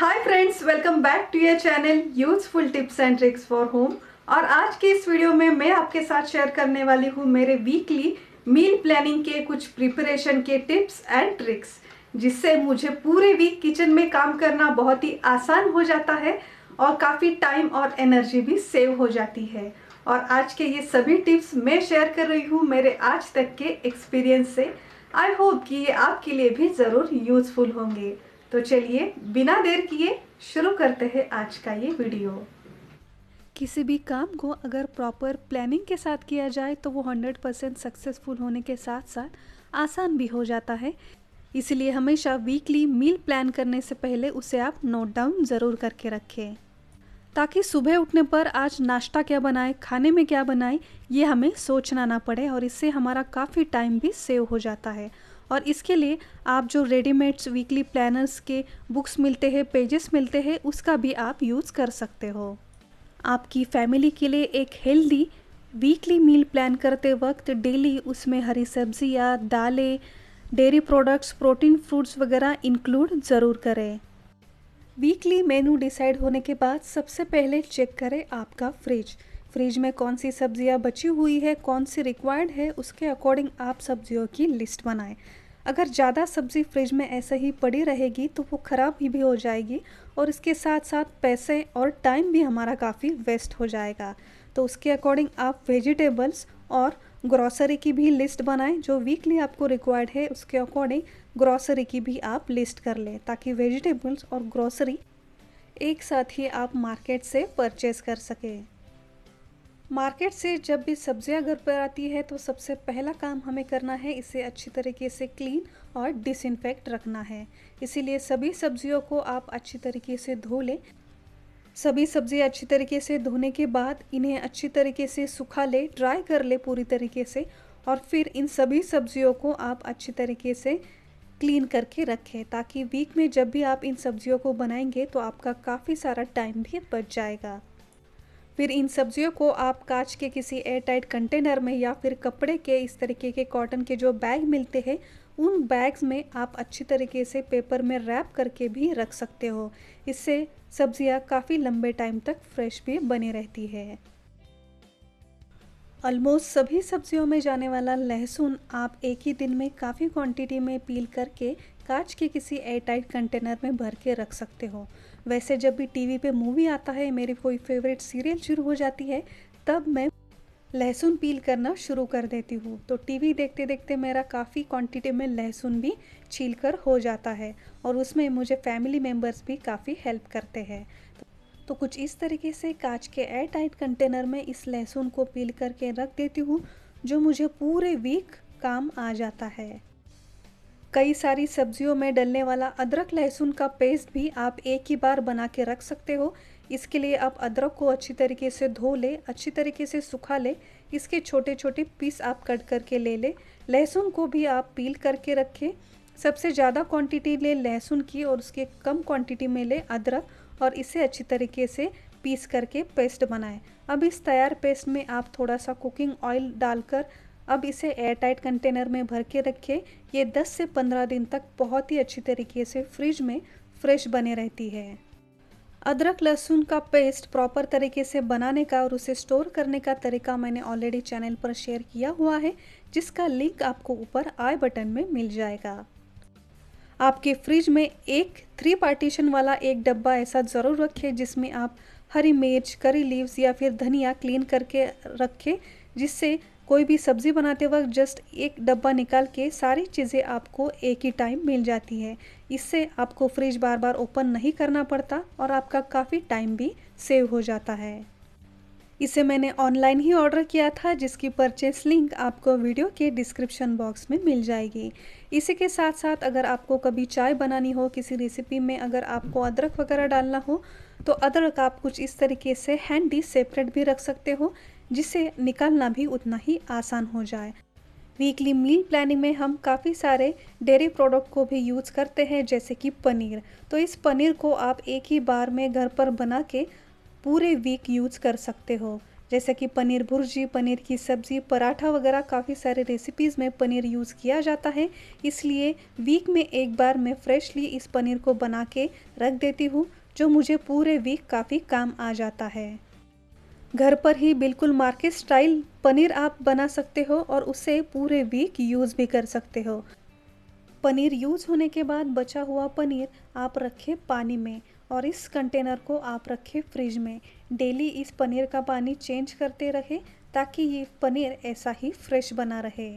hi friends welcome back to your channel useful tips and tricks for home और आज के इस video में मैं आपके साथ शेयर करने वाली हूँ मेरे वीकली मील प्लानिंग के कुछ प्रिपरेशन के टिप्स एंड ट्रिक्स जिससे मुझे पूरे वीक किचन में काम करना बहुत ही आसान हो जाता है और काफ़ी टाइम और एनर्जी भी सेव हो जाती है और आज के ये सभी टिप्स मैं शेयर कर रही हूँ मेरे आज तक के एक्सपीरियंस से आई होप कि ये आपके लिए भी ज़रूर यूजफुल होंगे तो चलिए बिना देर किए शुरू करते हैं आज का ये वीडियो किसी भी काम को अगर प्रॉपर प्लानिंग के साथ किया जाए तो वो 100 परसेंट सक्सेसफुल होने के साथ साथ आसान भी हो जाता है इसलिए हमेशा वीकली मील प्लान करने से पहले उसे आप नोट डाउन ज़रूर करके रखें ताकि सुबह उठने पर आज नाश्ता क्या बनाए खाने में क्या बनाए ये हमें सोचना ना पड़े और इससे हमारा काफ़ी टाइम भी सेव हो जाता है और इसके लिए आप जो रेडीमेड्स वीकली प्लानर्स के बुक्स मिलते हैं पेजेस मिलते हैं उसका भी आप यूज़ कर सकते हो आपकी फैमिली के लिए एक हेल्दी वीकली मील प्लान करते वक्त डेली उसमें हरी सब्जियाँ दालें डेयरी प्रोडक्ट्स प्रोटीन फ्रूट्स वगैरह इंक्लूड ज़रूर करें वीकली मेनू डिसाइड होने के बाद सबसे पहले चेक करें आपका फ्रिज फ्रिज में कौन सी सब्जियां बची हुई है कौन सी रिक्वायर्ड है उसके अकॉर्डिंग आप सब्जियों की लिस्ट बनाएं अगर ज़्यादा सब्ज़ी फ्रिज में ऐसे ही पड़ी रहेगी तो वो ख़राब ही भी हो जाएगी और इसके साथ साथ पैसे और टाइम भी हमारा काफ़ी वेस्ट हो जाएगा तो उसके अकॉर्डिंग आप वेजिटेबल्स और ग्रॉसरी की भी लिस्ट बनाएं जो वीकली आपको रिक्वायर्ड है उसके अकॉर्डिंग ग्रॉसरी की भी आप लिस्ट कर लें ताकि वेजिटेबल्स और ग्रॉसरी एक साथ ही आप मार्केट से परचेज़ कर सकें मार्केट से जब भी सब्जियां घर पर आती है तो सबसे पहला काम हमें करना है इसे अच्छी तरीके से क्लीन और डिसइनफेक्ट रखना है इसीलिए सभी सब्जियों को आप अच्छी तरीके से धो लें सभी सब्ज़ियाँ अच्छी तरीके से धोने के बाद इन्हें अच्छी तरीके से सुखा ले ड्राई कर ले पूरी तरीके से और फिर इन सभी सब्जियों को आप अच्छी तरीके से क्लीन करके रखें ताकि वीक में जब भी आप इन सब्जियों को बनाएंगे तो आपका काफ़ी सारा टाइम भी बच जाएगा फिर इन सब्जियों को आप कांच के किसी एयर टाइट कंटेनर में या फिर कपड़े के इस तरीके के कॉटन के जो बैग मिलते हैं उन बैग्स में आप अच्छी तरीके से पेपर में रैप करके भी रख सकते हो इससे सब्जियां काफ़ी लंबे टाइम तक फ्रेश भी बनी रहती है ऑलमोस्ट सभी सब्जियों में जाने वाला लहसुन आप एक ही दिन में काफ़ी क्वांटिटी में पील करके कांच के किसी एयर टाइट कंटेनर में भर के रख सकते हो वैसे जब भी टीवी पे मूवी आता है मेरी कोई फेवरेट सीरियल शुरू हो जाती है तब मैं लहसुन पील करना शुरू कर देती हूँ तो टीवी देखते देखते मेरा काफ़ी क्वांटिटी में लहसुन भी छील कर हो जाता है और उसमें मुझे फैमिली मेम्बर्स भी काफ़ी हेल्प करते हैं तो कुछ इस तरीके से कांच के एयर टाइट कंटेनर में इस लहसुन को पील करके रख देती हूँ जो मुझे पूरे वीक काम आ जाता है कई सारी सब्जियों में डलने वाला अदरक लहसुन का पेस्ट भी आप एक ही बार बना के रख सकते हो इसके लिए आप अदरक को अच्छी तरीके से धो ले अच्छी तरीके से सुखा ले इसके छोटे छोटे पीस आप कट करके ले ले लहसुन को भी आप पील करके रखें सबसे ज़्यादा क्वांटिटी ले लहसुन की और उसके कम क्वांटिटी में ले अदरक और इसे अच्छी तरीके से पीस करके पेस्ट बनाएं अब इस तैयार पेस्ट में आप थोड़ा सा कुकिंग ऑयल डालकर अब इसे एयरटाइट कंटेनर में भर के रखें ये 10 से 15 दिन तक बहुत ही अच्छी तरीके से फ्रिज में फ्रेश बने रहती है अदरक लहसुन का पेस्ट प्रॉपर तरीके से बनाने का और उसे स्टोर करने का तरीका मैंने ऑलरेडी चैनल पर शेयर किया हुआ है जिसका लिंक आपको ऊपर आई बटन में मिल जाएगा आपके फ्रिज में एक थ्री पार्टीशन वाला एक डब्बा ऐसा ज़रूर रखें जिसमें आप हरी मिर्च करी लीव्स या फिर धनिया क्लीन करके रखें जिससे कोई भी सब्ज़ी बनाते वक्त जस्ट एक डब्बा निकाल के सारी चीज़ें आपको एक ही टाइम मिल जाती है इससे आपको फ्रिज बार बार ओपन नहीं करना पड़ता और आपका काफ़ी टाइम भी सेव हो जाता है इसे मैंने ऑनलाइन ही ऑर्डर किया था जिसकी परचेस लिंक आपको वीडियो के डिस्क्रिप्शन बॉक्स में मिल जाएगी इसी के साथ साथ अगर आपको कभी चाय बनानी हो किसी रेसिपी में अगर आपको अदरक वगैरह डालना हो तो अदरक आप कुछ इस तरीके से हैंडी सेपरेट भी रख सकते हो जिसे निकालना भी उतना ही आसान हो जाए वीकली मील प्लानिंग में हम काफ़ी सारे डेयरी प्रोडक्ट को भी यूज़ करते हैं जैसे कि पनीर तो इस पनीर को आप एक ही बार में घर पर बना के पूरे वीक यूज कर सकते हो जैसे कि पनीर भुर्जी पनीर की सब्ज़ी पराठा वगैरह काफ़ी सारे रेसिपीज़ में पनीर यूज़ किया जाता है इसलिए वीक में एक बार मैं फ्रेशली इस पनीर को बना के रख देती हूँ जो मुझे पूरे वीक काफ़ी काम आ जाता है घर पर ही बिल्कुल मार्केट स्टाइल पनीर आप बना सकते हो और उसे पूरे वीक यूज़ भी कर सकते हो पनीर यूज़ होने के बाद बचा हुआ पनीर आप रखें पानी में और इस कंटेनर को आप रखें फ्रिज में डेली इस पनीर का पानी चेंज करते रहे ताकि ये पनीर ऐसा ही फ्रेश बना रहे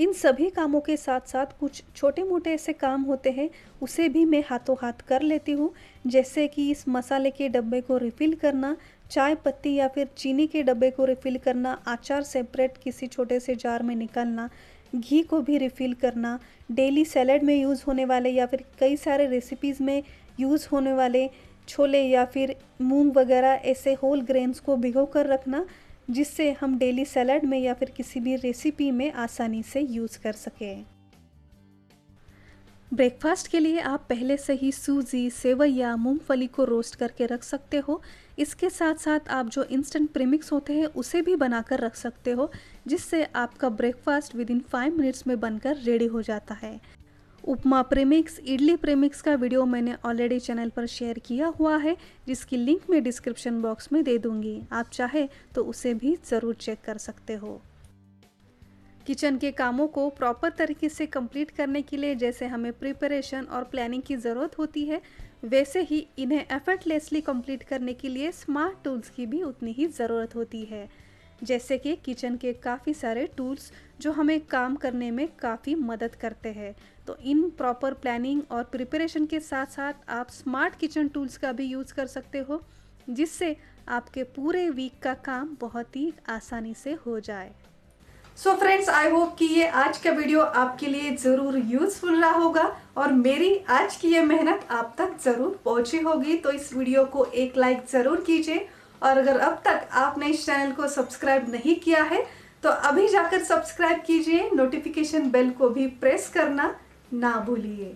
इन सभी कामों के साथ साथ कुछ छोटे मोटे ऐसे काम होते हैं उसे भी मैं हाथों हाथ कर लेती हूँ जैसे कि इस मसाले के डब्बे को रिफ़िल करना चाय पत्ती या फिर चीनी के डब्बे को रिफ़िल करना आचार सेपरेट किसी छोटे से जार में निकालना घी को भी रिफ़िल करना डेली सैलड में यूज़ होने वाले या फिर कई सारे रेसिपीज़ में यूज़ होने वाले छोले या फिर मूंग वगैरह ऐसे होल ग्रेन्स को भिगो कर रखना जिससे हम डेली सैलड में या फिर किसी भी रेसिपी में आसानी से यूज़ कर सकें ब्रेकफास्ट के लिए आप पहले से ही सूजी सेवई या मूंगफली को रोस्ट करके रख सकते हो इसके साथ साथ आप जो इंस्टेंट प्रीमिक्स होते हैं उसे भी बनाकर रख सकते हो जिससे आपका breakfast within five minutes में बनकर रेडी हो जाता है उपमा प्रेमिक्स इडली प्रेमिक्स का वीडियो मैंने ऑलरेडी चैनल पर शेयर किया हुआ है जिसकी लिंक मैं डिस्क्रिप्शन बॉक्स में दे दूंगी आप चाहे तो उसे भी ज़रूर चेक कर सकते हो किचन के कामों को प्रॉपर तरीके से कंप्लीट करने के लिए जैसे हमें प्रिपरेशन और प्लानिंग की ज़रूरत होती है वैसे ही इन्हें एफर्टलेसली कंप्लीट करने के लिए स्मार्ट टूल्स की भी उतनी ही ज़रूरत होती है जैसे कि किचन के काफ़ी सारे टूल्स जो हमें काम करने में काफ़ी मदद करते हैं तो इन प्रॉपर प्लानिंग और प्रिपरेशन के साथ साथ आप स्मार्ट किचन टूल्स का भी यूज़ कर सकते हो जिससे आपके पूरे वीक का काम बहुत ही आसानी से हो जाए सो फ्रेंड्स आई होप कि ये आज का वीडियो आपके लिए ज़रूर यूज़फुल रहा होगा और मेरी आज की ये मेहनत आप तक ज़रूर पहुँची होगी तो इस वीडियो को एक लाइक ज़रूर कीजिए और अगर अब तक आपने इस चैनल को सब्सक्राइब नहीं किया है तो अभी जाकर सब्सक्राइब कीजिए नोटिफिकेशन बेल को भी प्रेस करना ना भूलिए